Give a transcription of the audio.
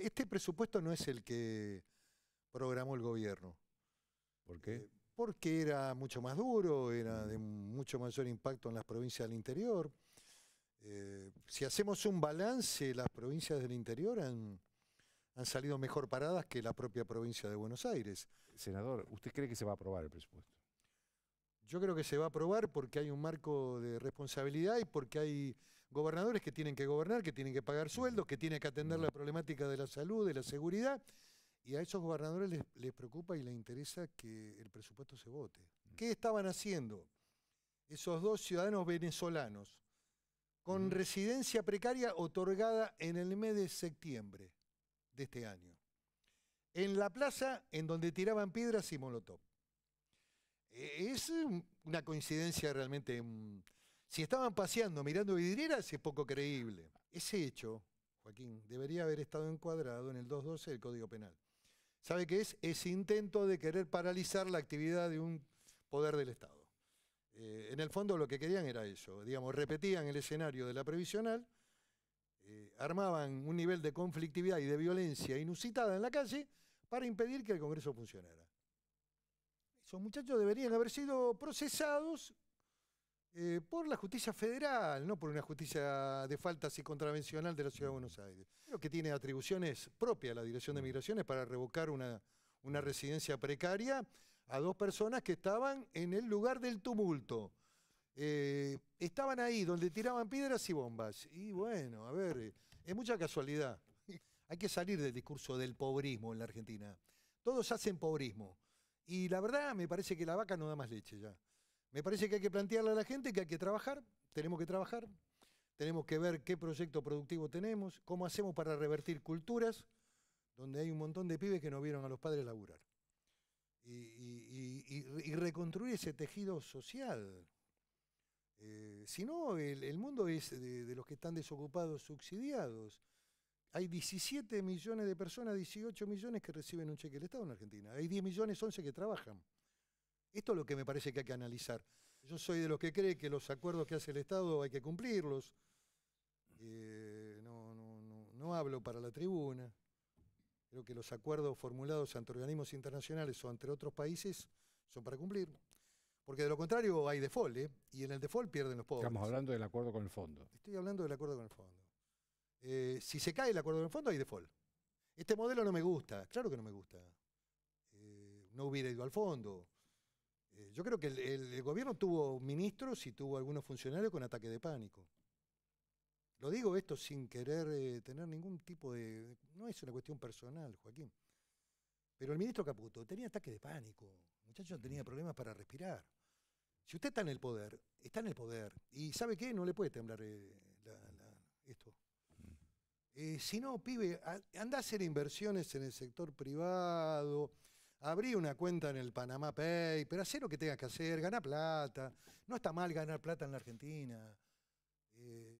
Este presupuesto no es el que programó el gobierno. ¿Por qué? Eh, porque era mucho más duro, era mm. de mucho mayor impacto en las provincias del interior. Eh, si hacemos un balance, las provincias del interior han, han salido mejor paradas que la propia provincia de Buenos Aires. Senador, ¿usted cree que se va a aprobar el presupuesto? Yo creo que se va a aprobar porque hay un marco de responsabilidad y porque hay gobernadores que tienen que gobernar, que tienen que pagar sueldos, que tienen que atender la problemática de la salud, de la seguridad. Y a esos gobernadores les, preocupa y les interesa que el presupuesto se vote. Mm. ¿Qué estaban haciendo esos dos ciudadanos venezolanos con residencia precaria otorgada en el mes de septiembre de este año? En la plaza en donde tiraban piedras y molotov. E, es una coincidencia realmente mm, si estaban paseando mirando vidrieras es poco creíble. Ese hecho, Joaquín, debería haber estado encuadrado en el 212 del Código Penal. ¿Sabe qué es? Ese intento de querer paralizar la actividad de un poder del Estado. Eh, en el fondo lo que querían era eso, digamos, repetían el escenario de la previsional, eh, armaban un nivel de conflictividad y de violencia inusitada en la calle para impedir que el Congreso funcionara. Esos muchachos deberían haber sido procesados eh, por la justicia federal, no por una justicia de faltas y contravencional de la Ciudad de Buenos Aires. Creo que tiene atribuciones propias la Dirección de mm. Migraciones para revocar una, residencia precaria a dos personas que estaban en el lugar del tumulto. Eh, estaban ahí donde tiraban piedras y bombas. Y bueno, a ver, eh, es mucha casualidad. Hay que salir del discurso del pobrismo en la Argentina. Todos hacen pobrismo. Y la verdad me parece que la vaca no da más leche ya. Me parece que hay que plantearle a la gente que hay que trabajar, tenemos que trabajar, tenemos que ver qué proyecto productivo tenemos, cómo hacemos para revertir culturas donde hay un montón de pibes que no vieron a los padres laburar. Y, reconstruir ese tejido social. Eh, si no, el, mundo es de, de los que están desocupados, subsidiados. Hay 17 millones de personas, 18 millones que reciben un cheque del Estado en Argentina. Hay 10 millones, 11 que trabajan. Esto es lo que me parece que hay que analizar. Yo soy de los que cree que los acuerdos que hace el Estado hay que cumplirlos. Eh, no, hablo para la tribuna. Creo que los acuerdos formulados ante organismos internacionales o entre otros países son para cumplir. Porque de lo contrario hay default, ¿eh? y en el default pierden los pobres. Estamos hablando del acuerdo con el fondo. Estoy hablando del acuerdo con el fondo. Eh, si se cae el acuerdo con el fondo, hay default. Este modelo no me gusta, claro que no me gusta. Eh, no hubiera ido al fondo. Eh, yo creo que el, gobierno tuvo ministros y tuvo algunos funcionarios con ataque de pánico. Lo digo esto sin querer eh, tener ningún tipo de... No es una cuestión personal, Joaquín. Pero el ministro Caputo tenía ataque de pánico. Muchachos, tenía problemas para respirar. Si usted está en el poder, está en el poder. Y ¿sabe qué? No le puede temblar eh, esto. si no, pibe, anda a hacer inversiones en el sector privado, abrí una cuenta en el Panamá Pay, pero haz lo que tengas que hacer, gana plata. No está mal ganar plata en la Argentina. Eh,